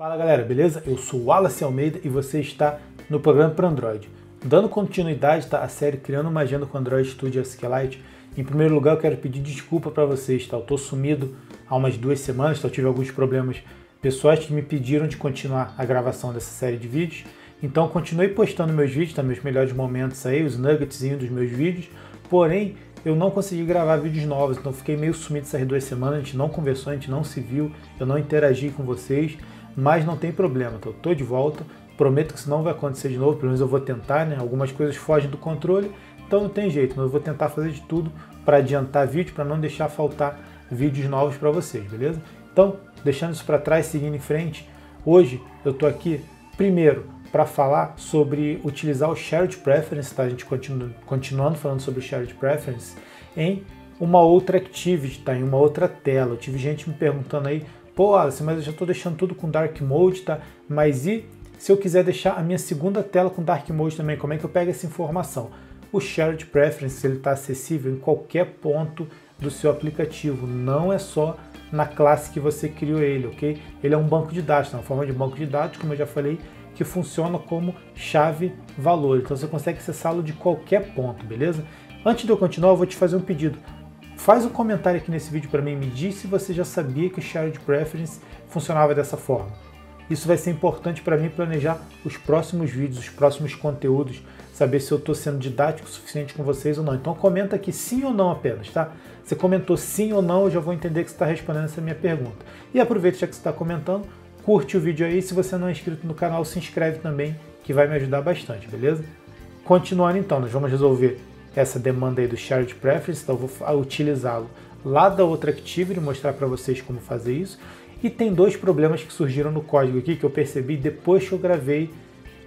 Fala galera, beleza? Eu sou Wallace Almeida e você está no programa para Android. Dando continuidade tá, à série Criando uma Agenda com Android Studio SQLite, é em primeiro lugar eu quero pedir desculpa para vocês, tá? Eu sumido há umas duas semanas, tá? eu tive alguns problemas pessoais que me pediram de continuar a gravação dessa série de vídeos. Então continuei postando meus vídeos, tá? meus melhores momentos aí, os nuggets dos meus vídeos, porém eu não consegui gravar vídeos novos, então fiquei meio sumido essas duas semanas, a gente não conversou, a gente não se viu, eu não interagi com vocês mas não tem problema, então eu tô de volta, prometo que isso não vai acontecer de novo, pelo menos eu vou tentar, né? Algumas coisas fogem do controle, então não tem jeito, mas eu vou tentar fazer de tudo para adiantar vídeo, para não deixar faltar vídeos novos para vocês, beleza? Então, deixando isso para trás, seguindo em frente, hoje eu tô aqui primeiro para falar sobre utilizar o Shared Preference, tá? A gente continuando falando sobre o Shared Preference em uma outra Activity, tá? Em uma outra tela. Eu tive gente me perguntando aí pô, Alisson, mas eu já estou deixando tudo com Dark Mode, tá? Mas e se eu quiser deixar a minha segunda tela com Dark Mode também, como é que eu pego essa informação? O Shared Preference ele está acessível em qualquer ponto do seu aplicativo, não é só na classe que você criou ele, ok? Ele é um banco de dados, tá? uma forma de banco de dados, como eu já falei, que funciona como chave valor. Então você consegue acessá-lo de qualquer ponto, beleza? Antes de eu continuar, eu vou te fazer um pedido. Faz um comentário aqui nesse vídeo para mim, me diz se você já sabia que o Shared Preference funcionava dessa forma. Isso vai ser importante para mim planejar os próximos vídeos, os próximos conteúdos, saber se eu estou sendo didático o suficiente com vocês ou não. Então comenta aqui sim ou não apenas, tá? Você comentou sim ou não, eu já vou entender que você está respondendo essa minha pergunta. E aproveita já que você está comentando, curte o vídeo aí. Se você não é inscrito no canal, se inscreve também, que vai me ajudar bastante, beleza? Continuando então, nós vamos resolver essa demanda aí do shared preference, então vou ah, utilizá-lo lá da outra Activity, mostrar para vocês como fazer isso. E tem dois problemas que surgiram no código aqui que eu percebi depois que eu gravei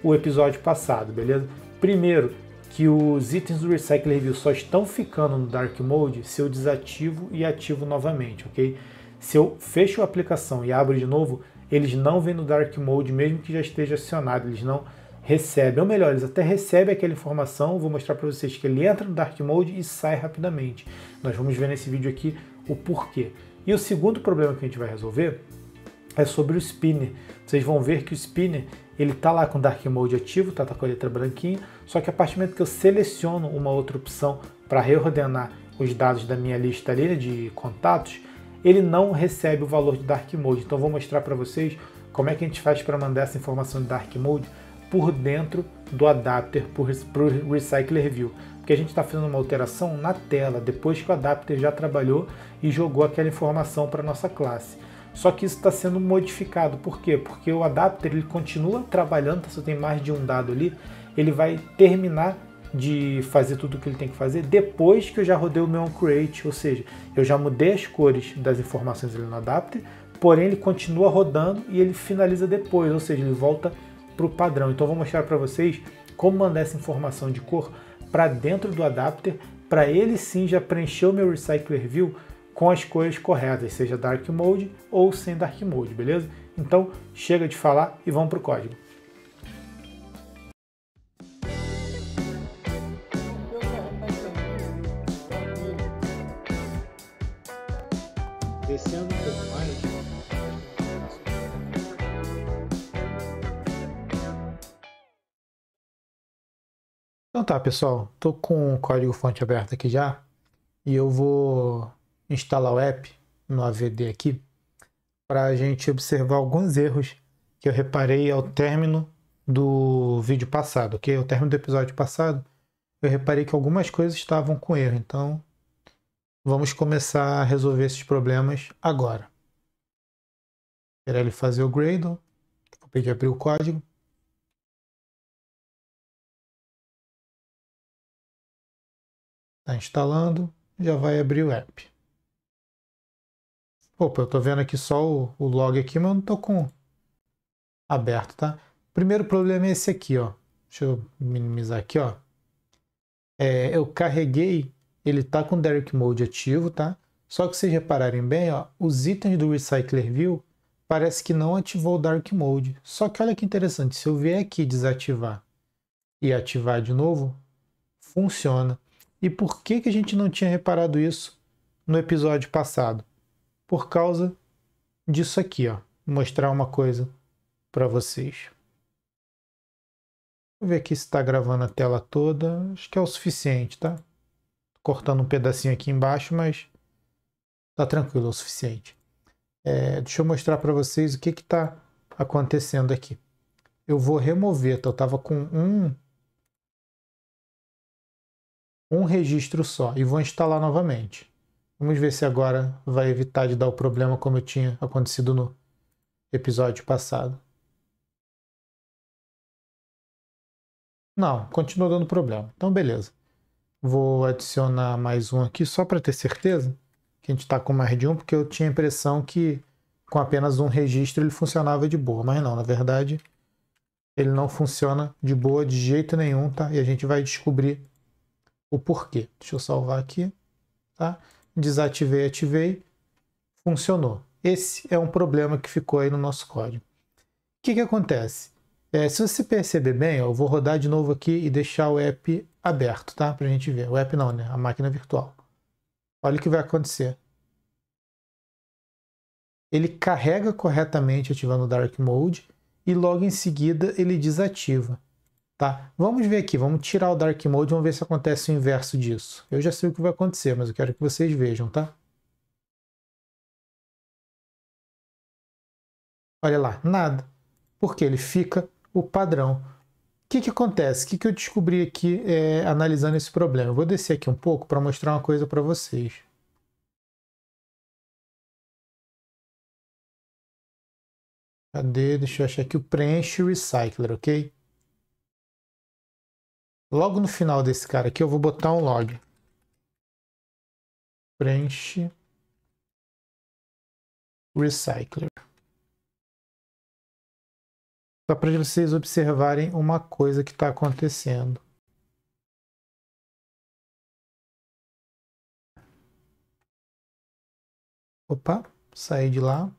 o episódio passado, beleza? Primeiro, que os itens do Recycle Review só estão ficando no Dark Mode se eu desativo e ativo novamente, ok? Se eu fecho a aplicação e abro de novo, eles não vêm no Dark Mode, mesmo que já esteja acionado, eles não recebe, ou melhor, eles até recebem aquela informação, vou mostrar para vocês que ele entra no Dark Mode e sai rapidamente. Nós vamos ver nesse vídeo aqui o porquê. E o segundo problema que a gente vai resolver é sobre o spinner. Vocês vão ver que o spinner ele está lá com Dark Mode ativo, tá, tá com a letra branquinha, só que a partir do momento que eu seleciono uma outra opção para reordenar os dados da minha lista ali, né, de contatos, ele não recebe o valor de Dark Mode. Então vou mostrar para vocês como é que a gente faz para mandar essa informação de Dark Mode por dentro do adapter para o Recycler View. Porque a gente está fazendo uma alteração na tela, depois que o adapter já trabalhou e jogou aquela informação para a nossa classe. Só que isso está sendo modificado. Por quê? Porque o adapter ele continua trabalhando, tá? se eu tenho mais de um dado ali, ele vai terminar de fazer tudo o que ele tem que fazer depois que eu já rodei o meu create, ou seja, eu já mudei as cores das informações ali no adapter, porém ele continua rodando e ele finaliza depois, ou seja, ele volta para o padrão. Então vou mostrar para vocês como mandar essa informação de cor para dentro do adapter, para ele sim já preencher o meu Recycler View com as cores corretas, seja Dark Mode ou sem Dark Mode, beleza? Então chega de falar e vamos para o código. Descendo Então tá, pessoal. Tô com o código fonte aberto aqui já. E eu vou instalar o app no AVD aqui para a gente observar alguns erros que eu reparei ao término do vídeo passado, ok? Ao término do episódio passado, eu reparei que algumas coisas estavam com erro. Então, vamos começar a resolver esses problemas agora. Esperar ele fazer o Gradle. Vou pedir abrir o código. Está instalando, já vai abrir o app. Opa, eu estou vendo aqui só o, o log aqui, mas eu não estou com aberto, tá? Primeiro problema é esse aqui, ó. Deixa eu minimizar aqui, ó. É, eu carreguei, ele tá com dark Mode ativo, tá? Só que vocês repararem bem, ó, os itens do Recycler View parece que não ativou o Dark Mode. Só que olha que interessante, se eu vier aqui desativar e ativar de novo, funciona. E por que, que a gente não tinha reparado isso no episódio passado? Por causa disso aqui, ó. Vou mostrar uma coisa para vocês. Vou ver aqui se está gravando a tela toda. Acho que é o suficiente, tá? Tô cortando um pedacinho aqui embaixo, mas tá tranquilo, é o suficiente. É, deixa eu mostrar para vocês o que está acontecendo aqui. Eu vou remover, tá? eu estava com um um registro só e vou instalar novamente. Vamos ver se agora vai evitar de dar o problema como eu tinha acontecido no episódio passado. Não, continua dando problema. Então, beleza. Vou adicionar mais um aqui só para ter certeza que a gente está com mais de um, porque eu tinha a impressão que com apenas um registro ele funcionava de boa, mas não, na verdade ele não funciona de boa de jeito nenhum, tá? E a gente vai descobrir o porquê. Deixa eu salvar aqui, tá? Desativei, ativei, funcionou. Esse é um problema que ficou aí no nosso código. O que, que acontece? É, se você perceber bem, ó, eu vou rodar de novo aqui e deixar o app aberto, tá? Para a gente ver. O app não, né? A máquina virtual. Olha o que vai acontecer. Ele carrega corretamente ativando o Dark Mode e logo em seguida ele desativa. Tá? Vamos ver aqui, vamos tirar o Dark Mode, vamos ver se acontece o inverso disso. Eu já sei o que vai acontecer, mas eu quero que vocês vejam, tá? Olha lá, nada. Porque ele fica o padrão. O que, que acontece? O que, que eu descobri aqui é, analisando esse problema? Eu vou descer aqui um pouco para mostrar uma coisa para vocês. Cadê? Deixa eu achar aqui o preenche recycler, ok? Logo no final desse cara aqui, eu vou botar um log. Preenche. Recycler. Só para vocês observarem uma coisa que está acontecendo. Opa, saí de lá.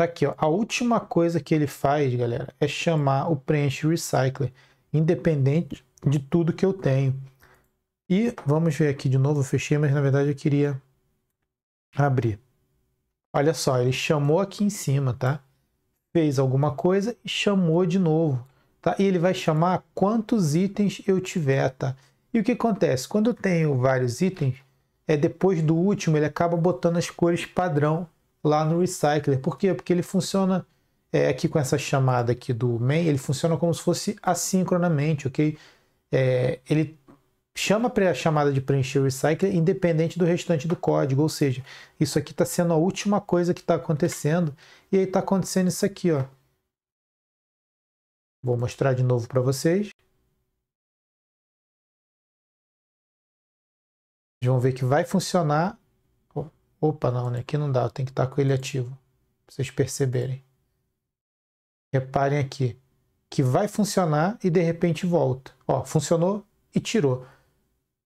Tá aqui, ó. A última coisa que ele faz, galera, é chamar o preenche recycler, independente de tudo que eu tenho. E vamos ver aqui de novo, eu fechei, mas na verdade eu queria abrir. Olha só, ele chamou aqui em cima, tá? Fez alguma coisa e chamou de novo, tá? E ele vai chamar quantos itens eu tiver, tá? E o que acontece? Quando eu tenho vários itens, é depois do último, ele acaba botando as cores padrão lá no Recycler. Por quê? Porque ele funciona é, aqui com essa chamada aqui do main, ele funciona como se fosse assincronamente, ok? É, ele chama para a chamada de preencher Recycler independente do restante do código, ou seja, isso aqui está sendo a última coisa que está acontecendo, e aí está acontecendo isso aqui, ó. Vou mostrar de novo para vocês. Vocês vão ver que vai funcionar Opa, não, né? Aqui não dá, tem que estar com ele ativo. Pra vocês perceberem. Reparem aqui que vai funcionar e de repente volta. Ó, funcionou e tirou.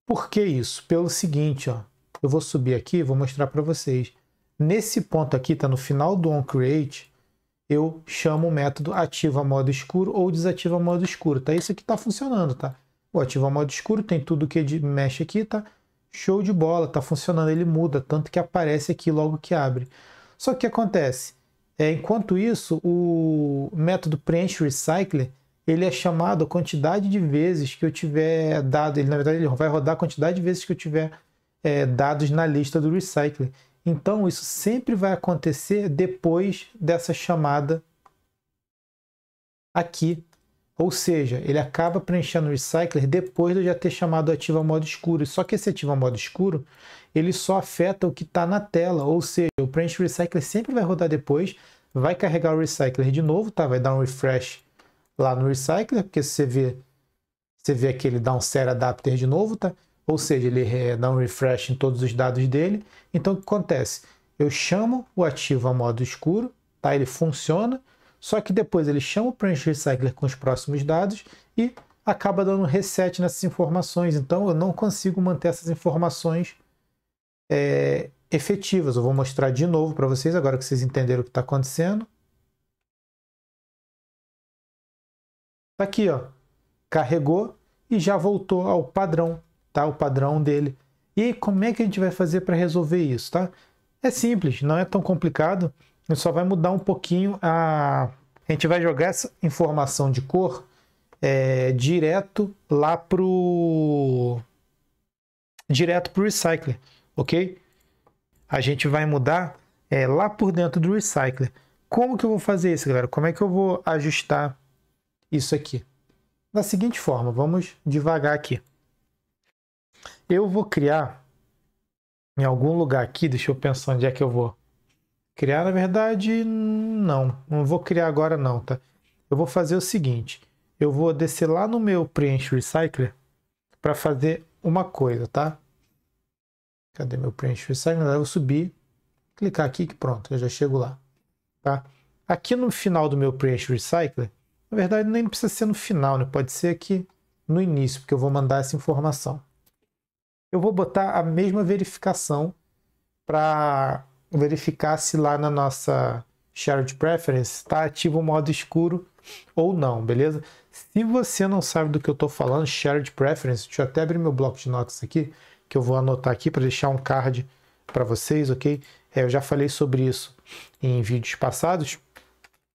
Por que isso? Pelo seguinte, ó. Eu vou subir aqui, vou mostrar para vocês. Nesse ponto aqui, tá no final do onCreate, eu chamo o método ativa modo escuro ou desativa modo escuro, tá? Isso aqui tá funcionando, tá? O ativa modo escuro tem tudo que é mexe aqui, tá? show de bola, tá funcionando, ele muda, tanto que aparece aqui logo que abre. Só que o que acontece? É, enquanto isso, o método preenche recycle ele é chamado a quantidade de vezes que eu tiver dado, ele na verdade ele vai rodar a quantidade de vezes que eu tiver é, dados na lista do recycle. Então isso sempre vai acontecer depois dessa chamada aqui ou seja, ele acaba preenchendo o recycler depois de eu já ter chamado o ativa modo escuro. Só que esse ativa modo escuro, ele só afeta o que está na tela. Ou seja, o preenche recycler sempre vai rodar depois, vai carregar o recycler de novo, tá? Vai dar um refresh lá no recycler, porque você vê você vê que ele dá um ser adapter de novo, tá? Ou seja, ele eh, dá um refresh em todos os dados dele. Então o que acontece? Eu chamo o ativo a modo escuro, tá? Ele funciona só que depois ele chama o Branch Recycler com os próximos dados e acaba dando reset nessas informações. Então eu não consigo manter essas informações é, efetivas. Eu vou mostrar de novo para vocês agora que vocês entenderam o que está acontecendo. Tá aqui, ó. Carregou e já voltou ao padrão, tá? O padrão dele. E aí, como é que a gente vai fazer para resolver isso, tá? É simples, não é tão complicado só vai mudar um pouquinho a. A gente vai jogar essa informação de cor é, direto lá pro. Direto pro recycler, ok? A gente vai mudar é, lá por dentro do recycler. Como que eu vou fazer isso, galera? Como é que eu vou ajustar isso aqui? Da seguinte forma, vamos devagar aqui. Eu vou criar em algum lugar aqui, deixa eu pensar onde é que eu vou Criar, na verdade, não. Não vou criar agora não, tá? Eu vou fazer o seguinte. Eu vou descer lá no meu preenche recycler para fazer uma coisa, tá? Cadê meu preenche recycler? Eu vou subir, clicar aqui que pronto, eu já chego lá, tá? Aqui no final do meu preenche recycler, na verdade nem precisa ser no final, né? Pode ser aqui no início, porque eu vou mandar essa informação. Eu vou botar a mesma verificação para verificar se lá na nossa Shared Preference está ativo o modo escuro ou não, beleza? Se você não sabe do que eu estou falando, Shared Preference, deixa eu até abrir meu bloco de notas aqui, que eu vou anotar aqui para deixar um card para vocês, ok? É, eu já falei sobre isso em vídeos passados,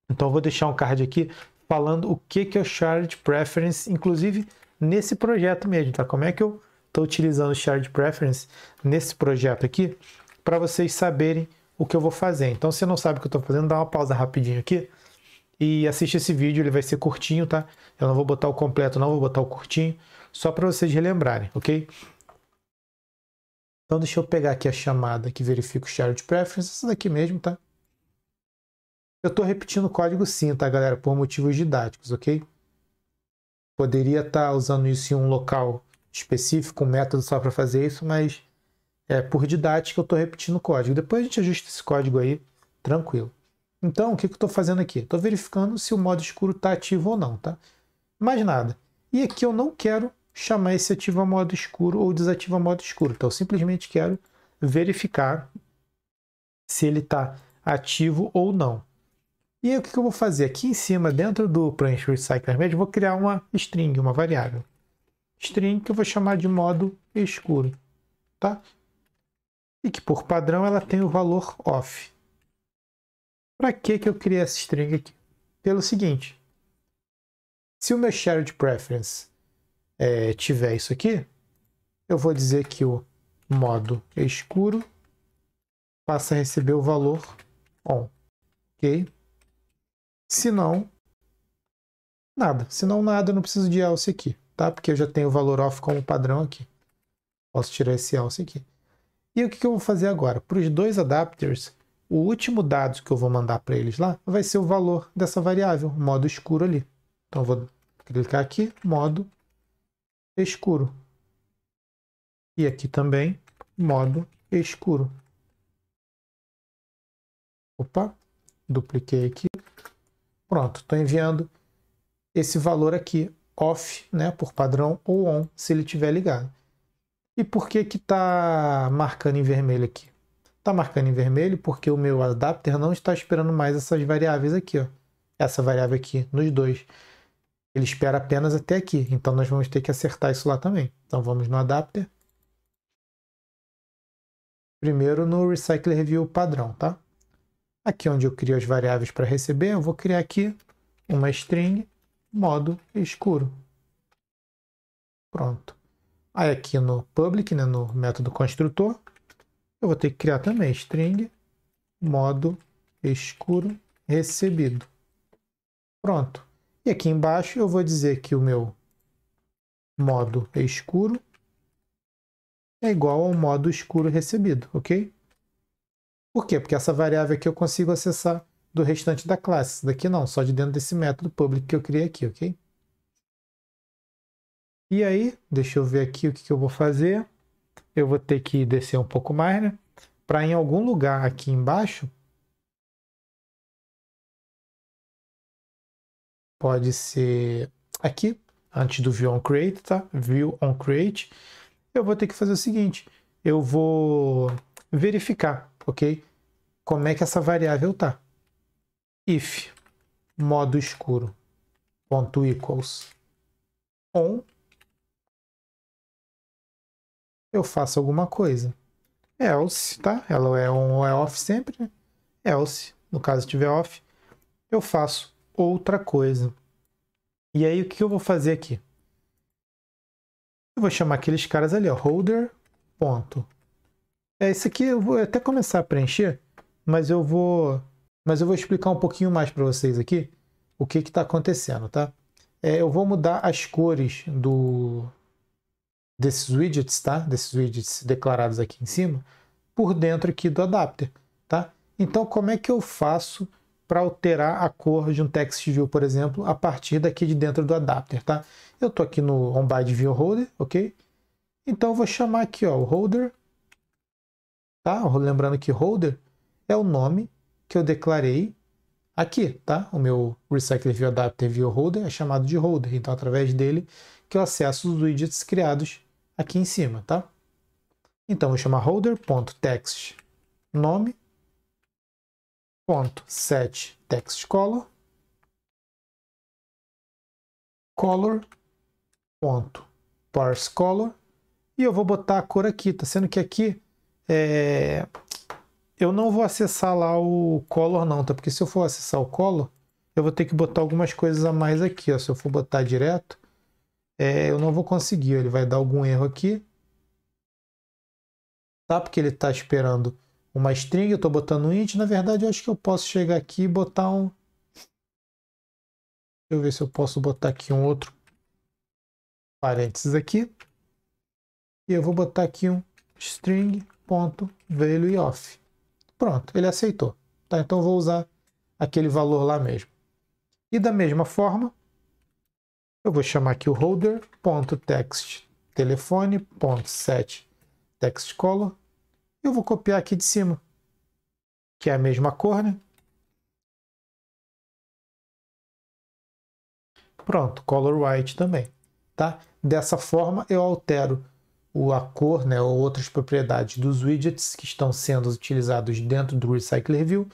então vou deixar um card aqui falando o que, que é o Shared Preference, inclusive nesse projeto mesmo, tá? Como é que eu estou utilizando o Shared Preference nesse projeto aqui? para vocês saberem o que eu vou fazer. Então, se não sabe o que eu estou fazendo, dá uma pausa rapidinho aqui e assiste esse vídeo, ele vai ser curtinho, tá? Eu não vou botar o completo, não vou botar o curtinho, só para vocês relembrarem, ok? Então, deixa eu pegar aqui a chamada que verifica o Shared Preference, essa daqui mesmo, tá? Eu estou repetindo o código sim, tá, galera? Por motivos didáticos, ok? Poderia estar tá usando isso em um local específico, um método só para fazer isso, mas é, por didática, eu estou repetindo o código. Depois a gente ajusta esse código aí, tranquilo. Então, o que, que eu estou fazendo aqui? Estou verificando se o modo escuro está ativo ou não, tá? Mais nada. E aqui eu não quero chamar esse ativa modo escuro ou desativa modo escuro. Então, eu simplesmente quero verificar se ele está ativo ou não. E aí, o que, que eu vou fazer? Aqui em cima, dentro do branch recycler eu vou criar uma string, uma variável. String que eu vou chamar de modo escuro, tá? e que por padrão ela tem o valor off. Para que, que eu criei essa string aqui? Pelo seguinte, se o meu shared preference é, tiver isso aqui, eu vou dizer que o modo é escuro passa a receber o valor on, ok? Se não, nada. Se não nada, eu não preciso de else aqui, tá? Porque eu já tenho o valor off como padrão aqui. Posso tirar esse else aqui. E o que eu vou fazer agora? Para os dois adapters, o último dado que eu vou mandar para eles lá vai ser o valor dessa variável, modo escuro ali. Então, eu vou clicar aqui, modo escuro. E aqui também, modo escuro. Opa, dupliquei aqui. Pronto, estou enviando esse valor aqui, off, né, por padrão, ou on, se ele estiver ligado. E por que que está marcando em vermelho aqui? Está marcando em vermelho porque o meu adapter não está esperando mais essas variáveis aqui, ó. Essa variável aqui, nos dois. Ele espera apenas até aqui. Então, nós vamos ter que acertar isso lá também. Então, vamos no adapter. Primeiro, no Recycle Review padrão, tá? Aqui onde eu crio as variáveis para receber, eu vou criar aqui uma string modo escuro. Pronto. Aí aqui no public, né, no método construtor, eu vou ter que criar também string modo escuro recebido. Pronto. E aqui embaixo eu vou dizer que o meu modo escuro é igual ao modo escuro recebido, ok? Por quê? Porque essa variável aqui eu consigo acessar do restante da classe. Isso daqui não, só de dentro desse método public que eu criei aqui, ok? E aí, deixa eu ver aqui o que, que eu vou fazer. Eu vou ter que descer um pouco mais, né? Para em algum lugar aqui embaixo. Pode ser aqui, antes do View on Create, tá? View on Create. Eu vou ter que fazer o seguinte. Eu vou verificar, ok? Como é que essa variável tá. If modo escuro ponto equals on eu faço alguma coisa. Else, tá? Ela é on ou é off sempre, né? Else, no caso tiver off, eu faço outra coisa. E aí, o que eu vou fazer aqui? Eu vou chamar aqueles caras ali, ó, holder, ponto. É, esse aqui eu vou até começar a preencher, mas eu vou, mas eu vou explicar um pouquinho mais para vocês aqui o que está acontecendo, tá? É, eu vou mudar as cores do, desses widgets, tá? Desses widgets declarados aqui em cima, por dentro aqui do adapter, tá? Então, como é que eu faço para alterar a cor de um TextView, por exemplo, a partir daqui de dentro do adapter, tá? Eu tô aqui no OnByteViewHolder, ok? Então, eu vou chamar aqui, ó, o holder, tá? Lembrando que holder é o nome que eu declarei aqui, tá? O meu Recycle View Adapter View Holder é chamado de Holder, então através dele que eu acesso os widgets criados aqui em cima, tá? Então, vou chamar holder.text nome ponto set text color color ponto parse color e eu vou botar a cor aqui, tá sendo que aqui é, eu não vou acessar lá o color não, tá? Porque se eu for acessar o color, eu vou ter que botar algumas coisas a mais aqui, ó. Se eu for botar direto, é, eu não vou conseguir. Ele vai dar algum erro aqui. Tá? Porque ele está esperando uma string, eu estou botando um int. Na verdade, eu acho que eu posso chegar aqui e botar um... Deixa eu ver se eu posso botar aqui um outro parênteses aqui. E eu vou botar aqui um string.valueOff. off. Pronto, ele aceitou. Tá? Então, eu vou usar aquele valor lá mesmo. E da mesma forma, eu vou chamar aqui o holder.text text color. Eu vou copiar aqui de cima, que é a mesma cor, né? Pronto, color white também, tá? Dessa forma eu altero o a cor, né, ou outras propriedades dos widgets que estão sendo utilizados dentro do Recycler View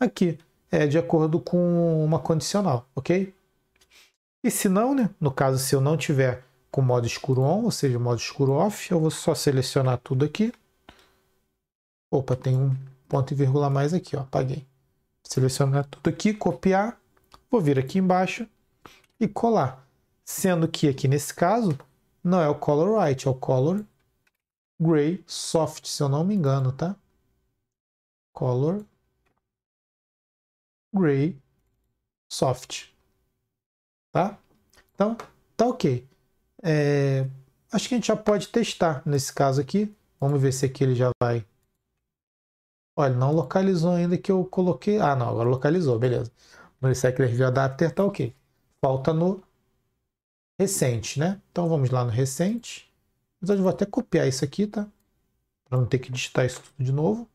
aqui é de acordo com uma condicional, ok? E se não, né? No caso, se eu não tiver com modo escuro on, ou seja, modo escuro off, eu vou só selecionar tudo aqui. Opa, tem um ponto e vírgula mais aqui, ó, apaguei. Selecionar tudo aqui, copiar, vou vir aqui embaixo e colar. Sendo que aqui nesse caso, não é o color white, é o color gray soft, se eu não me engano, tá? Color gray soft tá? Então, tá ok. É, acho que a gente já pode testar nesse caso aqui. Vamos ver se aqui ele já vai... Olha, não localizou ainda que eu coloquei... Ah, não, agora localizou, beleza. No Cycler View Adapter tá ok. Falta no recente, né? Então vamos lá no recente. Mas eu vou até copiar isso aqui, tá? Para não ter que digitar isso tudo de novo.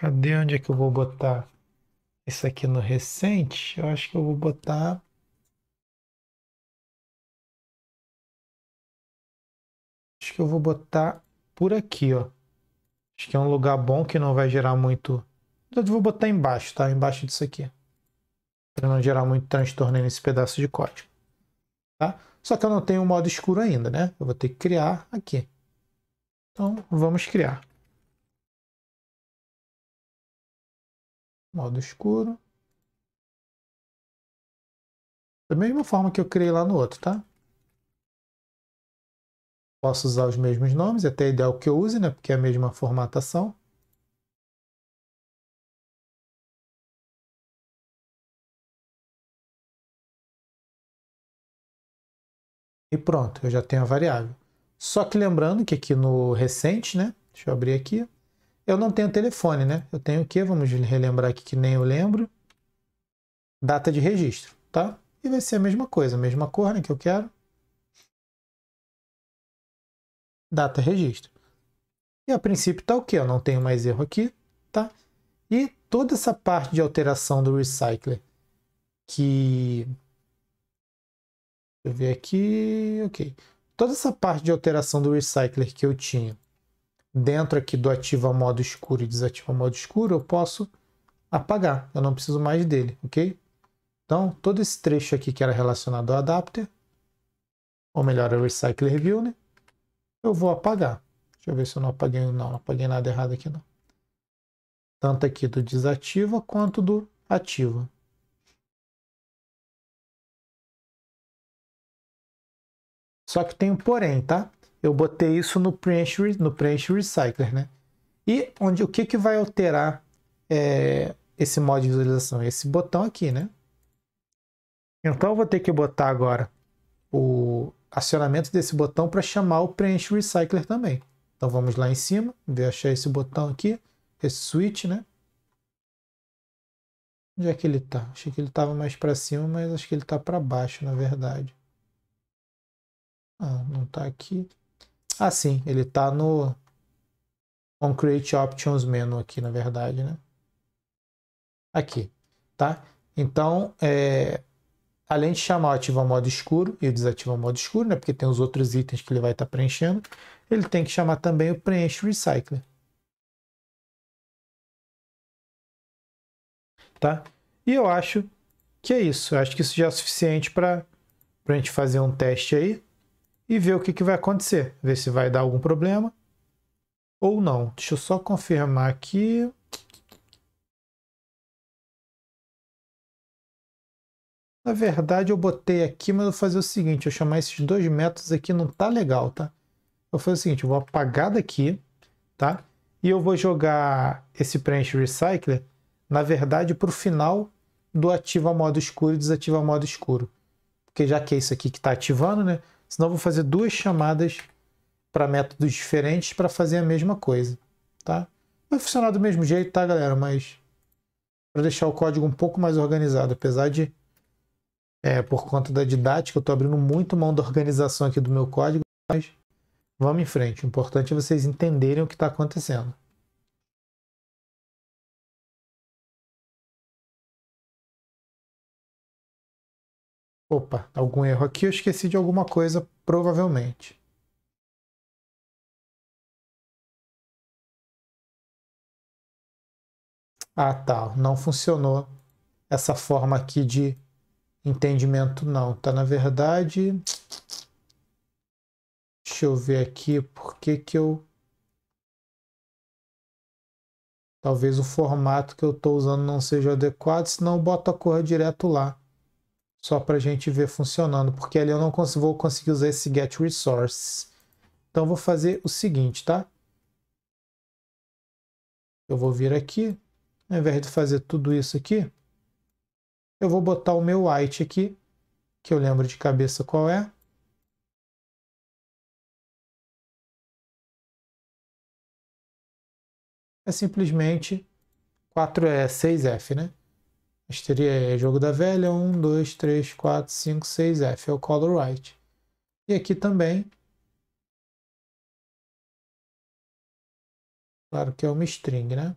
Cadê onde é que eu vou botar? Isso aqui no recente, eu acho que eu vou botar. Acho que eu vou botar por aqui, ó. Acho que é um lugar bom que não vai gerar muito. Eu vou botar embaixo, tá? Embaixo disso aqui. Para não gerar muito transtorno nesse pedaço de código. Tá? Só que eu não tenho o modo escuro ainda, né? Eu vou ter que criar aqui. Então, vamos criar. modo escuro. Da mesma forma que eu criei lá no outro, tá? Posso usar os mesmos nomes, é até é ideal que eu use, né? Porque é a mesma formatação. E pronto, eu já tenho a variável. Só que lembrando que aqui no recente, né? Deixa eu abrir aqui. Eu não tenho telefone, né? Eu tenho o que? Vamos relembrar aqui que nem eu lembro. Data de registro, tá? E vai ser a mesma coisa, a mesma cor né, que eu quero. Data registro. E a princípio tá o que? Eu não tenho mais erro aqui, tá? E toda essa parte de alteração do recycler que Deixa eu ver aqui, ok. Toda essa parte de alteração do recycler que eu tinha dentro aqui do ativa modo escuro e desativa modo escuro, eu posso apagar, eu não preciso mais dele, ok? Então, todo esse trecho aqui que era relacionado ao adapter, ou melhor, ao Recycler View, né? Eu vou apagar. Deixa eu ver se eu não apaguei, não, não apaguei nada errado aqui, não. Tanto aqui do desativa quanto do ativa. Só que tem um porém, tá? eu botei isso no preenche, no preenche recycler, né? E onde, o que, que vai alterar é, esse modo de visualização? Esse botão aqui, né? Então eu vou ter que botar agora o acionamento desse botão para chamar o preenche recycler também. Então vamos lá em cima, ver achar esse botão aqui, esse switch, né? Onde é que ele está? Achei que ele estava mais para cima, mas acho que ele está para baixo, na verdade. Ah, não está aqui. Ah, sim, ele está no Concrete Options menu aqui, na verdade, né? Aqui, tá? Então, é, além de chamar ativar modo escuro e desativar modo escuro, né, porque tem os outros itens que ele vai estar tá preenchendo, ele tem que chamar também o preenche recycler. Tá? E eu acho que é isso. Eu acho que isso já é suficiente para a gente fazer um teste aí e ver o que, que vai acontecer, ver se vai dar algum problema ou não. Deixa eu só confirmar aqui. Na verdade, eu botei aqui, mas eu vou fazer o seguinte, eu chamar esses dois métodos aqui, não tá legal, tá? Eu vou fazer o seguinte, eu vou apagar daqui, tá? E eu vou jogar esse preenche recycler, na verdade, para o final do ativa modo escuro e desativa modo escuro. Porque já que é isso aqui que está ativando, né? Senão eu vou fazer duas chamadas para métodos diferentes para fazer a mesma coisa, tá? Vai funcionar do mesmo jeito, tá, galera? Mas para deixar o código um pouco mais organizado, apesar de é, por conta da didática, eu estou abrindo muito mão da organização aqui do meu código, mas vamos em frente. O importante é vocês entenderem o que está acontecendo. Opa, tá algum erro aqui, eu esqueci de alguma coisa, provavelmente. Ah, tá, não funcionou essa forma aqui de entendimento não, tá? Na verdade, deixa eu ver aqui por que que eu... Talvez o formato que eu estou usando não seja adequado, senão eu boto a cor direto lá só para a gente ver funcionando, porque ali eu não vou conseguir usar esse get resource. Então vou fazer o seguinte, tá? Eu vou vir aqui, ao invés de fazer tudo isso aqui, eu vou botar o meu white aqui, que eu lembro de cabeça qual é. É simplesmente 4 e 6F, né? Histeria é jogo da velha, 1, 2, 3, 4, 5, 6, F, é o color right. E aqui também, claro que é uma string, né?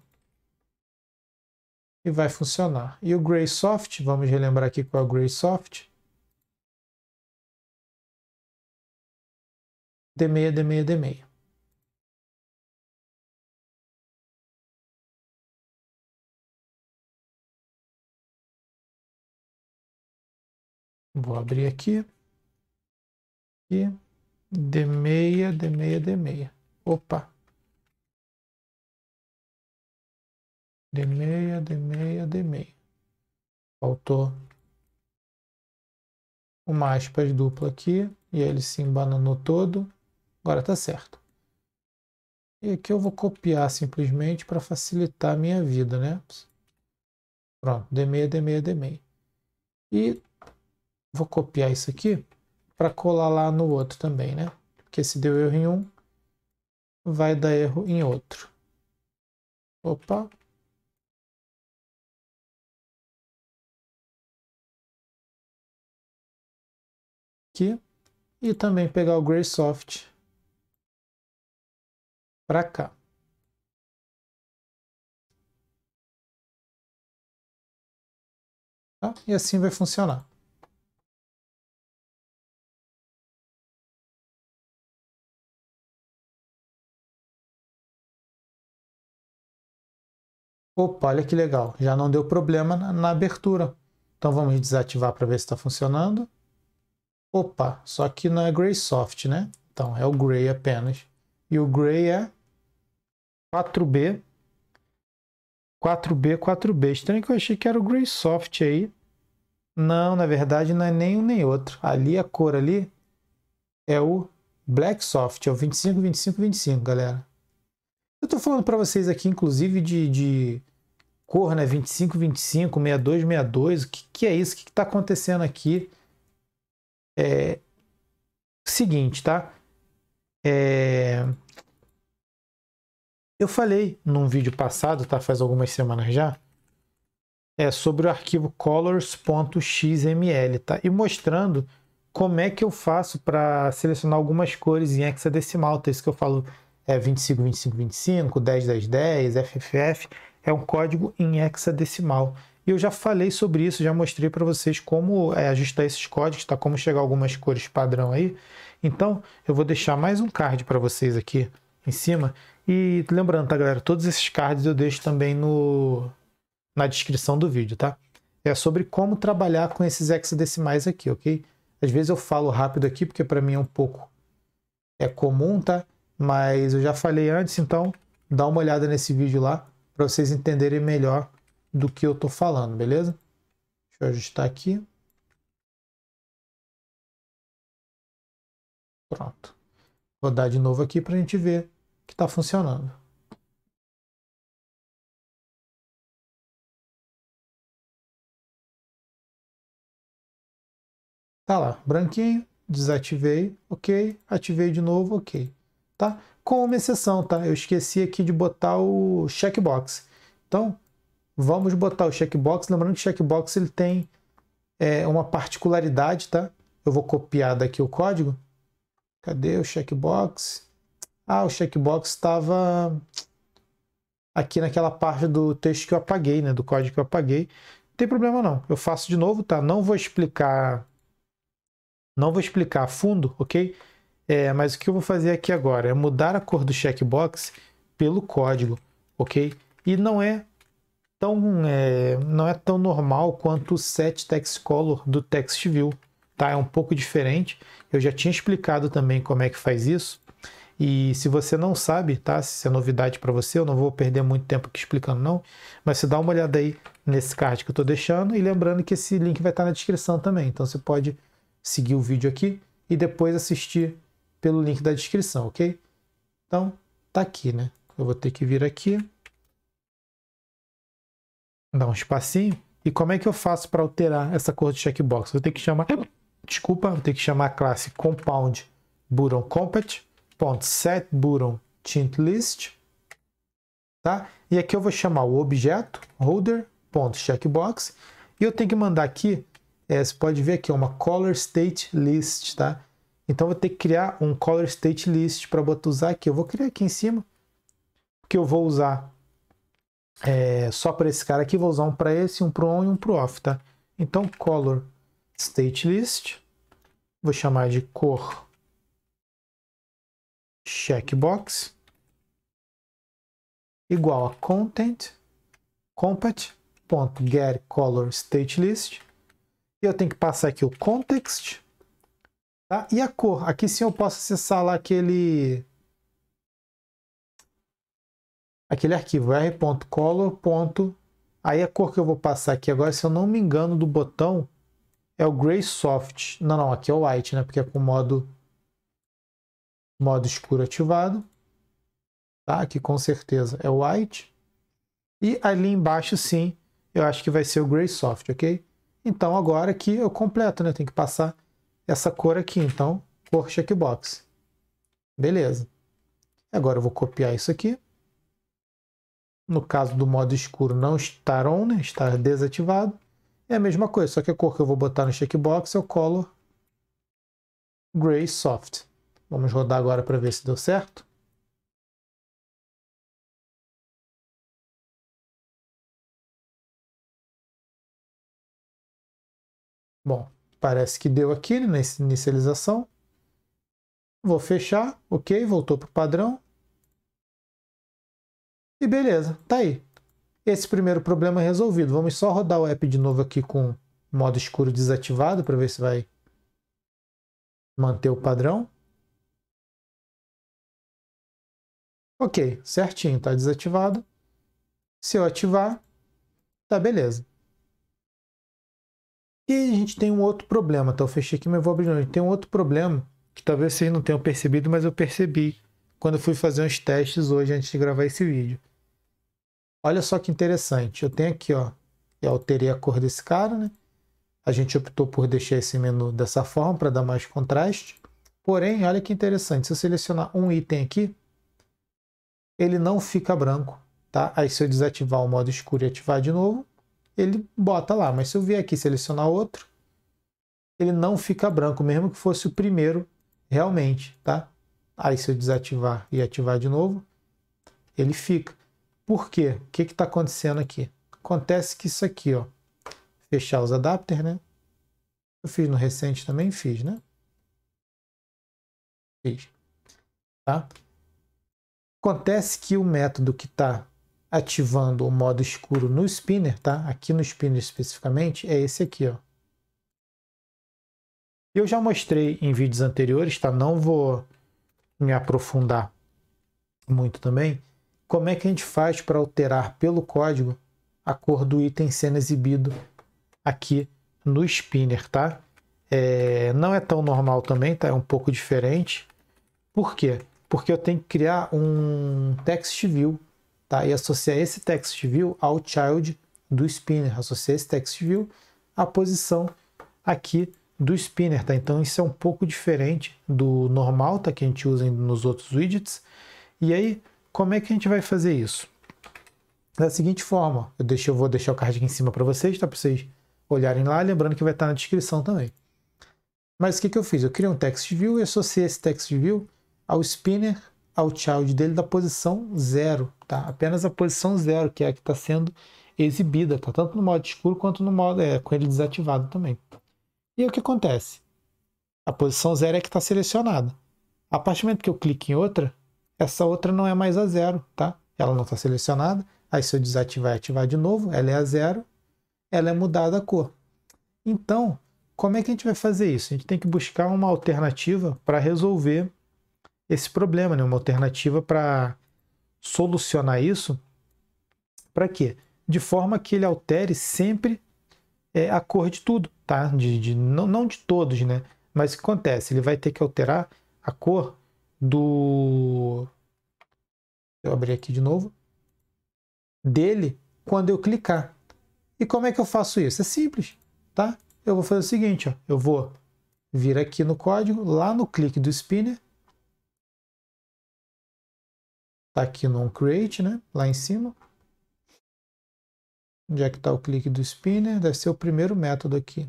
E vai funcionar. E o Graysoft, vamos relembrar aqui qual é o Graysoft. D6, D6, D6. Vou abrir aqui. E D6, D6, D6. Opa! D6, D6, D6. Faltou uma aspas dupla aqui. E ele se embananou todo. Agora tá certo. E aqui eu vou copiar simplesmente para facilitar a minha vida, né? Pronto, D6, D6, D6. E Vou copiar isso aqui para colar lá no outro também, né? Porque se deu erro em um, vai dar erro em outro. Opa. Aqui. E também pegar o Graysoft para cá. Tá? E assim vai funcionar. Opa, olha que legal, já não deu problema na, na abertura. Então vamos desativar para ver se está funcionando. Opa, só que não é Gray Soft, né? Então é o Gray apenas. E o Gray é 4B. 4B, 4B. Estranho que eu achei que era o Gray Soft aí. Não, na verdade não é nem um nem outro. Ali a cor ali é o Black Soft, é o 25, 25, 25, galera. Eu estou falando para vocês aqui, inclusive, de, de cor, né? 25, 25, 62, 62. O que, que é isso? O que está acontecendo aqui? É seguinte, tá? É... Eu falei num vídeo passado, tá? Faz algumas semanas já, é sobre o arquivo colors.xml, tá? E mostrando como é que eu faço para selecionar algumas cores em hexadecimal, tá? Isso que eu falo é 25, 25, 25, 10, 10, 10, FFF, é um código em hexadecimal. E eu já falei sobre isso, já mostrei para vocês como é, ajustar esses códigos, tá? Como chegar algumas cores padrão aí. Então, eu vou deixar mais um card para vocês aqui em cima. E lembrando, tá, galera? Todos esses cards eu deixo também no, na descrição do vídeo, tá? É sobre como trabalhar com esses hexadecimais aqui, ok? Às vezes eu falo rápido aqui, porque para mim é um pouco é comum, tá? mas eu já falei antes, então dá uma olhada nesse vídeo lá para vocês entenderem melhor do que eu tô falando, beleza? Deixa eu ajustar aqui. Pronto. Vou dar de novo aqui para a gente ver que está funcionando. Tá lá, branquinho, desativei, ok, ativei de novo, ok tá? Com uma exceção, tá? Eu esqueci aqui de botar o checkbox. Então, vamos botar o checkbox. Lembrando que o checkbox ele tem é, uma particularidade, tá? Eu vou copiar daqui o código. Cadê o checkbox? Ah, o checkbox estava aqui naquela parte do texto que eu apaguei, né? Do código que eu apaguei. Não tem problema não. Eu faço de novo, tá? Não vou explicar não vou explicar a fundo, ok? É, mas o que eu vou fazer aqui agora é mudar a cor do checkbox pelo código, ok? E não é tão, é, não é tão normal quanto o set text color do TextView, tá? É um pouco diferente. Eu já tinha explicado também como é que faz isso. E se você não sabe, tá? Se é novidade para você, eu não vou perder muito tempo aqui explicando não, mas você dá uma olhada aí nesse card que eu estou deixando e lembrando que esse link vai estar tá na descrição também. Então você pode seguir o vídeo aqui e depois assistir pelo link da descrição, ok? Então, tá aqui, né? Eu vou ter que vir aqui, dar um espacinho. E como é que eu faço para alterar essa cor de checkbox? Vou ter que chamar, desculpa, vou ter que chamar a classe compound ponto set tint list, tá? E aqui eu vou chamar o objeto holder ponto checkbox e eu tenho que mandar aqui, é, você pode ver aqui, é uma color state list, tá? Então vou ter que criar um color state list para usar aqui. Eu vou criar aqui em cima, porque eu vou usar é, só para esse cara aqui, vou usar um para esse, um para o on e um para o off, tá? Então color state list, vou chamar de cor checkbox igual a content compat.getColorStateList e eu tenho que passar aqui o context ah, e a cor? Aqui sim eu posso acessar lá aquele, aquele arquivo, r.color. Aí a cor que eu vou passar aqui agora, se eu não me engano, do botão é o Gray Soft. Não, não, aqui é o White, né? Porque é com modo, modo escuro ativado. Tá? Aqui com certeza é o White. E ali embaixo, sim, eu acho que vai ser o Gray Soft, ok? Então agora aqui eu completo, né? Tem que passar essa cor aqui, então, cor checkbox. Beleza. Agora eu vou copiar isso aqui. No caso do modo escuro não estar on, né? estar desativado. É a mesma coisa, só que a cor que eu vou botar no checkbox é o Color Gray Soft. Vamos rodar agora para ver se deu certo. Bom, Parece que deu aqui na inicialização. Vou fechar, ok, voltou para o padrão. E beleza, tá aí. Esse primeiro problema é resolvido. Vamos só rodar o app de novo aqui com modo escuro desativado para ver se vai manter o padrão. Ok, certinho, está desativado. Se eu ativar, tá beleza. E a gente tem um outro problema, tá? Eu fechei aqui, mas vou abrir. A gente tem um outro problema que talvez vocês não tenham percebido, mas eu percebi quando eu fui fazer uns testes hoje antes de gravar esse vídeo. Olha só que interessante. Eu tenho aqui, ó. Eu alterei a cor desse cara, né? A gente optou por deixar esse menu dessa forma para dar mais contraste. Porém, olha que interessante. Se eu selecionar um item aqui, ele não fica branco, tá? Aí se eu desativar o modo escuro e ativar de novo, ele bota lá. Mas se eu vier aqui selecionar outro, ele não fica branco, mesmo que fosse o primeiro realmente, tá? Aí se eu desativar e ativar de novo, ele fica. Por quê? O que está acontecendo aqui? Acontece que isso aqui, ó, fechar os adapter, né? Eu fiz no recente também, fiz, né? Fiz. Tá? Acontece que o método que está ativando o modo escuro no spinner, tá? Aqui no spinner especificamente, é esse aqui, ó. Eu já mostrei em vídeos anteriores, tá? Não vou me aprofundar muito também. Como é que a gente faz para alterar pelo código a cor do item sendo exibido aqui no spinner, tá? É, não é tão normal também, tá? É um pouco diferente. Por quê? Porque eu tenho que criar um text view tá? E associar esse text view ao child do spinner, associar esse text view à posição aqui do spinner, tá? Então isso é um pouco diferente do normal, tá? Que a gente usa nos outros widgets. E aí, como é que a gente vai fazer isso? Da seguinte forma, eu, deixo, eu vou deixar o card aqui em cima para vocês, tá? Para vocês olharem lá, lembrando que vai estar tá na descrição também. Mas o que, que eu fiz? Eu criei um text view e associei esse text view ao spinner ao child dele da posição 0, tá? Apenas a posição 0, que é a que está sendo exibida, tá? Tanto no modo escuro quanto no modo é, com ele desativado também. E aí, o que acontece? A posição 0 é que está selecionada. A partir do momento que eu clico em outra, essa outra não é mais a zero, tá? Ela não está selecionada. Aí se eu desativar e ativar de novo, ela é a zero, ela é mudada a cor. Então, como é que a gente vai fazer isso? A gente tem que buscar uma alternativa para resolver esse problema, né? uma alternativa para solucionar isso. Para quê? De forma que ele altere sempre é, a cor de tudo, tá? De, de, não, não de todos, né? Mas o que acontece? Ele vai ter que alterar a cor do. Eu abri aqui de novo. Dele quando eu clicar. E como é que eu faço isso? É simples, tá? Eu vou fazer o seguinte, ó. Eu vou vir aqui no código, lá no clique do spinner, Tá aqui no create, né? Lá em cima. Onde é que está o clique do spinner? Deve ser o primeiro método aqui.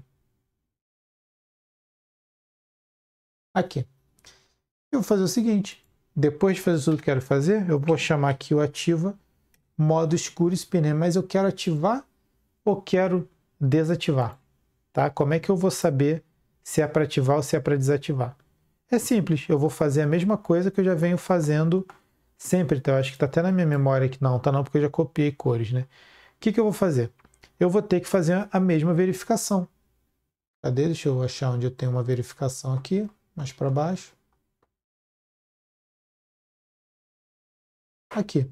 Aqui. Eu vou fazer o seguinte. Depois de fazer tudo que eu quero fazer, eu vou chamar aqui o ativa modo escuro spinner, mas eu quero ativar ou quero desativar? Tá? Como é que eu vou saber se é para ativar ou se é para desativar? É simples, eu vou fazer a mesma coisa que eu já venho fazendo Sempre, então, acho que está até na minha memória que não, tá não, porque eu já copiei cores, né? O que, que eu vou fazer? Eu vou ter que fazer a mesma verificação. Cadê? Deixa eu achar onde eu tenho uma verificação aqui, mais para baixo. Aqui.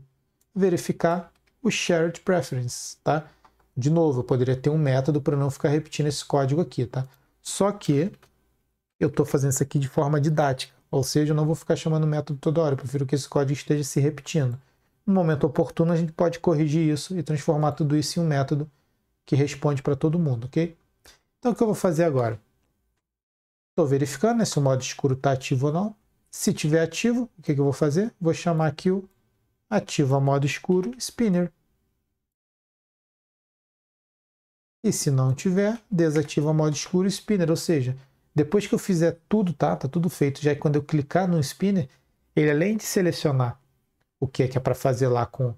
Verificar o Shared Preference, tá? De novo, eu poderia ter um método para não ficar repetindo esse código aqui, tá? Só que eu estou fazendo isso aqui de forma didática. Ou seja, eu não vou ficar chamando método toda hora, eu prefiro que esse código esteja se repetindo. No momento oportuno, a gente pode corrigir isso e transformar tudo isso em um método que responde para todo mundo, ok? Então, o que eu vou fazer agora? Estou verificando né, se o modo escuro está ativo ou não. Se tiver ativo, o que, que eu vou fazer? Vou chamar aqui o ativa modo escuro spinner. E se não tiver, desativa modo escuro spinner, ou seja, depois que eu fizer tudo, tá? Tá tudo feito. Já que é quando eu clicar no spinner, ele além de selecionar o que é que é para fazer lá com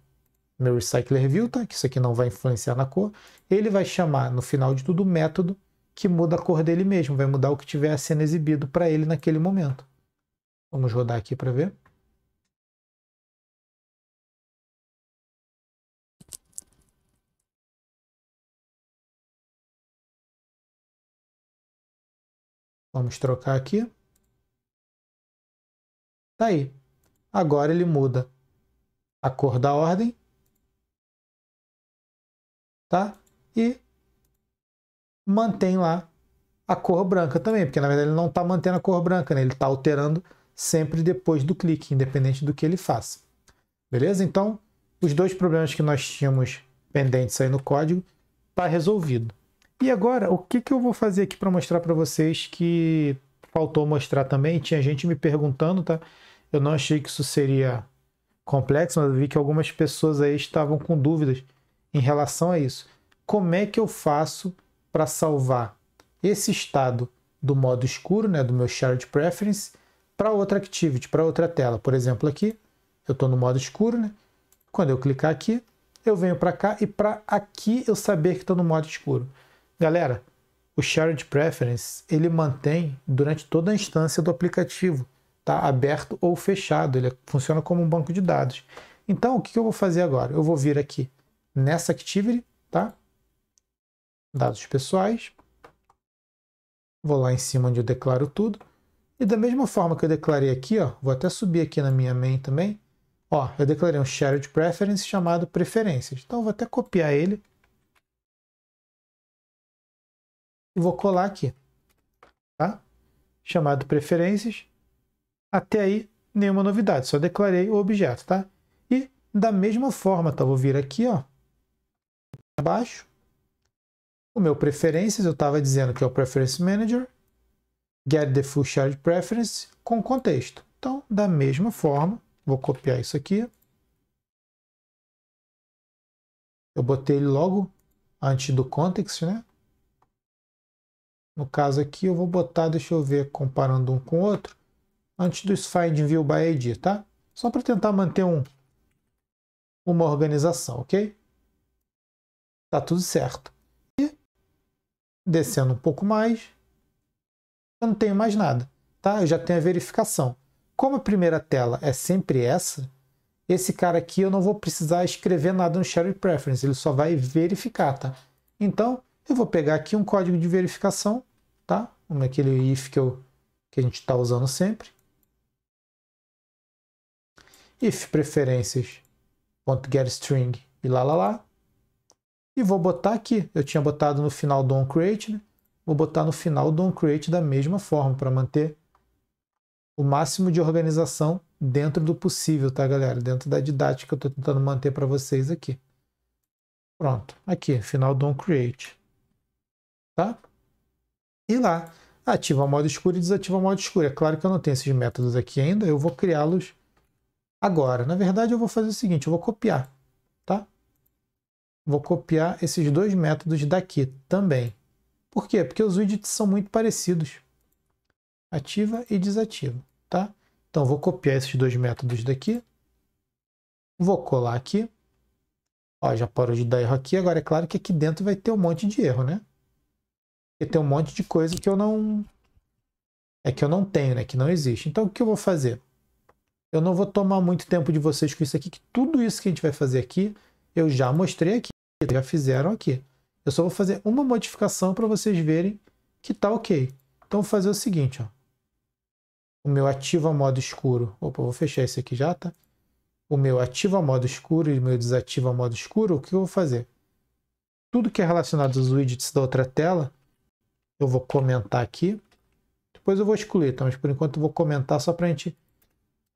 meu Recycler View, tá? Que isso aqui não vai influenciar na cor. Ele vai chamar no final de tudo o método que muda a cor dele mesmo. Vai mudar o que tiver sendo exibido para ele naquele momento. Vamos rodar aqui para ver. Vamos trocar aqui. Tá aí. Agora ele muda a cor da ordem. Tá? E mantém lá a cor branca também, porque na verdade ele não está mantendo a cor branca, né? ele está alterando sempre depois do clique, independente do que ele faça. Beleza? Então, os dois problemas que nós tínhamos pendentes aí no código está resolvido. E agora, o que, que eu vou fazer aqui para mostrar para vocês que faltou mostrar também? Tinha gente me perguntando, tá? Eu não achei que isso seria complexo, mas eu vi que algumas pessoas aí estavam com dúvidas em relação a isso. Como é que eu faço para salvar esse estado do modo escuro, né, do meu Shared Preference, para outra Activity, para outra tela? Por exemplo, aqui, eu estou no modo escuro, né? Quando eu clicar aqui, eu venho para cá e para aqui eu saber que estou no modo escuro. Galera, o Shared Preference ele mantém durante toda a instância do aplicativo, tá? aberto ou fechado, ele funciona como um banco de dados. Então, o que eu vou fazer agora? Eu vou vir aqui nessa Activity, tá? dados pessoais, vou lá em cima onde eu declaro tudo, e da mesma forma que eu declarei aqui, ó, vou até subir aqui na minha main também, ó, eu declarei um Shared Preference chamado Preferências. Então, eu vou até copiar ele, e vou colar aqui, tá? Chamado preferências. Até aí, nenhuma novidade, só declarei o objeto, tá? E da mesma forma, tá? Vou vir aqui, ó, abaixo. O meu preferências, eu estava dizendo que é o Preference Manager, get the full shared preference com contexto. Então, da mesma forma, vou copiar isso aqui. Eu botei ele logo antes do context, né? No caso aqui, eu vou botar, deixa eu ver, comparando um com o outro, antes dos find view by ID, tá? Só para tentar manter um, uma organização, ok? Tá tudo certo. E descendo um pouco mais, eu não tenho mais nada, tá? Eu já tenho a verificação. Como a primeira tela é sempre essa, esse cara aqui eu não vou precisar escrever nada no Shared Preference, ele só vai verificar, tá? Então, eu vou pegar aqui um código de verificação, tá? Naquele if que, eu, que a gente está usando sempre. If preferências.getString ponto e lá lá lá. E vou botar aqui. Eu tinha botado no final do onCreate, né? Vou botar no final do onCreate da mesma forma para manter o máximo de organização dentro do possível, tá, galera? Dentro da didática que eu estou tentando manter para vocês aqui. Pronto, aqui, final do onCreate tá? E lá, ativa modo escuro e desativa modo escuro. É claro que eu não tenho esses métodos aqui ainda, eu vou criá-los agora. Na verdade, eu vou fazer o seguinte, eu vou copiar, tá? Vou copiar esses dois métodos daqui também. Por quê? Porque os widgets são muito parecidos. Ativa e desativa, tá? Então, vou copiar esses dois métodos daqui. Vou colar aqui. Ó, já parou de dar erro aqui. Agora, é claro que aqui dentro vai ter um monte de erro, né? E tem um monte de coisa que eu não. É que eu não tenho, né? Que não existe. Então o que eu vou fazer? Eu não vou tomar muito tempo de vocês com isso aqui, que tudo isso que a gente vai fazer aqui, eu já mostrei aqui, já fizeram aqui. Eu só vou fazer uma modificação para vocês verem que tá ok. Então vou fazer o seguinte, ó. O meu ativo a modo escuro. Opa, vou fechar esse aqui já, tá? O meu ativo a modo escuro e o meu a modo escuro, o que eu vou fazer? Tudo que é relacionado aos widgets da outra tela, eu vou comentar aqui. Depois eu vou excluir, tá? mas por enquanto eu vou comentar só para a gente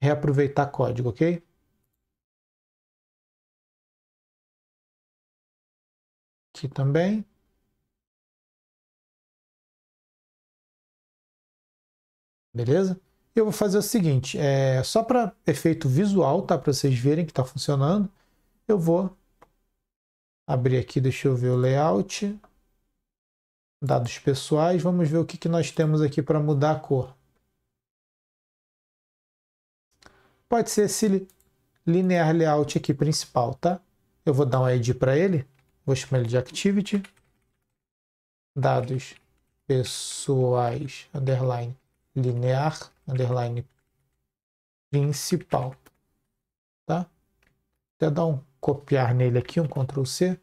reaproveitar código, ok? Aqui também. Beleza? Eu vou fazer o seguinte, é, só para efeito visual, tá? Para vocês verem que está funcionando, eu vou abrir aqui, deixa eu ver o layout dados pessoais, vamos ver o que, que nós temos aqui para mudar a cor. Pode ser esse linear layout aqui principal, tá? Eu vou dar um ID para ele, vou chamar ele de activity, dados pessoais, underline, linear, underline, principal, tá? Vou até dar um copiar nele aqui, um Ctrl C.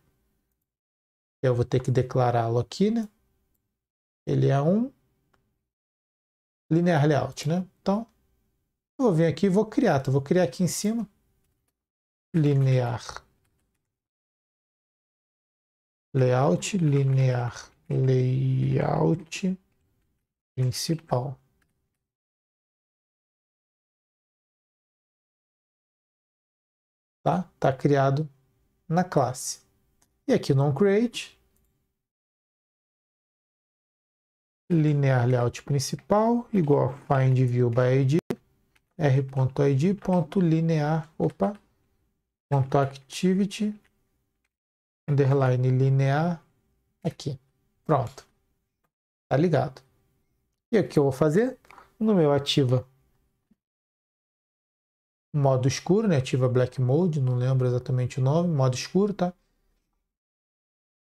Eu vou ter que declará-lo aqui, né? ele é um linear layout, né? Então, eu vou vir aqui e vou criar, tá? Vou criar aqui em cima, linear layout, linear layout principal. Tá? Tá criado na classe. E aqui no onCreate, linear layout principal igual find view by id r.id.linear opa ponto activity underline linear aqui pronto tá ligado e aqui eu vou fazer no meu ativa modo escuro né ativa black mode não lembro exatamente o nome modo escuro tá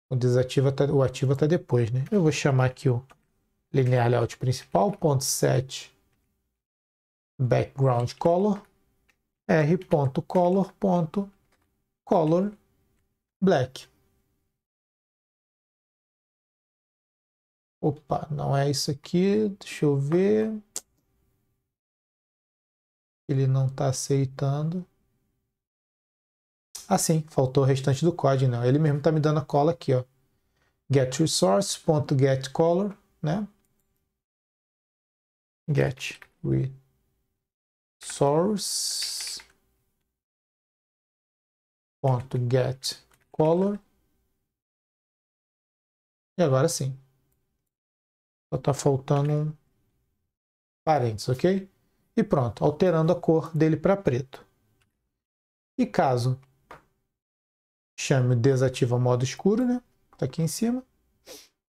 o desativa tá, o ativa tá depois né eu vou chamar aqui o linear layout principal, ponto background color, r.color.color color black. Opa, não é isso aqui, deixa eu ver. Ele não está aceitando. Assim, sim, faltou o restante do código, não. Ele mesmo está me dando a cola aqui, ó. GetResource.getColor, né? get resource ponto get color e agora sim só está faltando um parênteses ok e pronto alterando a cor dele para preto e caso chame o desativa modo escuro né tá aqui em cima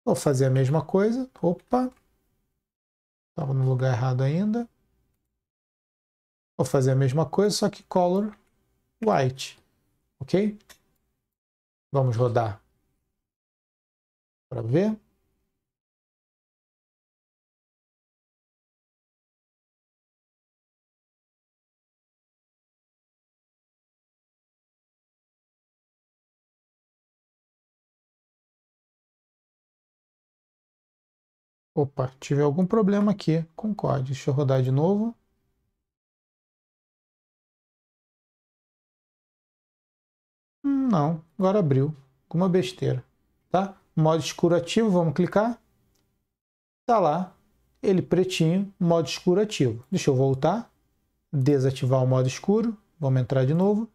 vou fazer a mesma coisa opa Estava no lugar errado ainda. Vou fazer a mesma coisa, só que color white, ok? Vamos rodar para ver. Opa, tive algum problema aqui com o Deixa eu rodar de novo. Hum, não, agora abriu. Uma besteira, tá? Modo escuro ativo, vamos clicar. Tá lá, ele pretinho, modo escuro ativo. Deixa eu voltar, desativar o modo escuro. Vamos entrar de novo.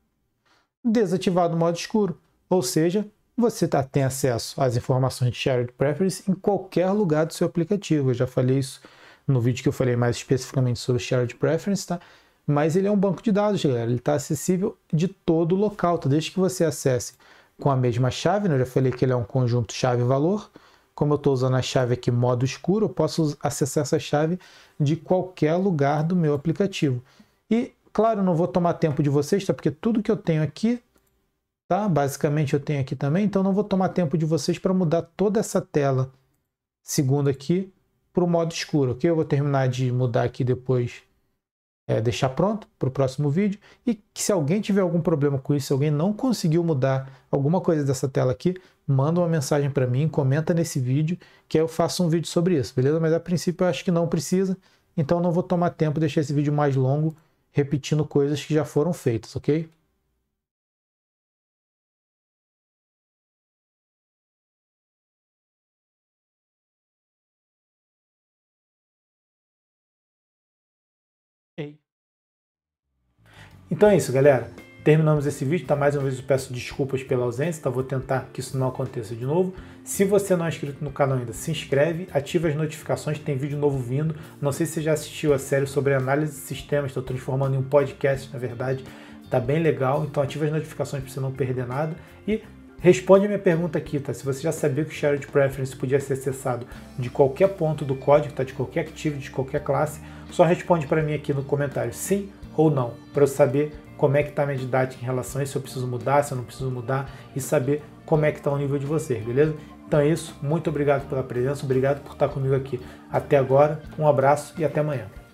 Desativado o modo escuro, ou seja, você tá, tem acesso às informações de Shared Preference em qualquer lugar do seu aplicativo. Eu já falei isso no vídeo que eu falei mais especificamente sobre Shared Preference, tá? Mas ele é um banco de dados, galera. Ele está acessível de todo local, tá? Desde que você acesse com a mesma chave, né? Eu já falei que ele é um conjunto chave-valor. Como eu estou usando a chave aqui modo escuro, eu posso acessar essa chave de qualquer lugar do meu aplicativo. E, claro, não vou tomar tempo de vocês, tá? Porque tudo que eu tenho aqui Tá? Basicamente eu tenho aqui também, então não vou tomar tempo de vocês para mudar toda essa tela segunda aqui para o modo escuro, ok? Eu vou terminar de mudar aqui depois, é, deixar pronto para o próximo vídeo. E se alguém tiver algum problema com isso, se alguém não conseguiu mudar alguma coisa dessa tela aqui, manda uma mensagem para mim, comenta nesse vídeo, que aí eu faço um vídeo sobre isso, beleza? Mas a princípio eu acho que não precisa, então não vou tomar tempo, deixar esse vídeo mais longo, repetindo coisas que já foram feitas, ok? Então é isso, galera. Terminamos esse vídeo, tá? Mais uma vez eu peço desculpas pela ausência, tá? Vou tentar que isso não aconteça de novo. Se você não é inscrito no canal ainda, se inscreve, ativa as notificações, tem vídeo novo vindo. Não sei se você já assistiu a série sobre análise de sistemas, estou transformando em um podcast, na verdade. Tá bem legal, então ativa as notificações para você não perder nada. E Responde a minha pergunta aqui, tá? Se você já sabia que o Shared Preference podia ser acessado de qualquer ponto do código, tá? De qualquer active, de qualquer classe, só responde para mim aqui no comentário sim ou não, para eu saber como é que está a minha didática em relação a isso, se eu preciso mudar, se eu não preciso mudar, e saber como é que está o nível de vocês, beleza? Então é isso, muito obrigado pela presença, obrigado por estar comigo aqui. Até agora, um abraço e até amanhã.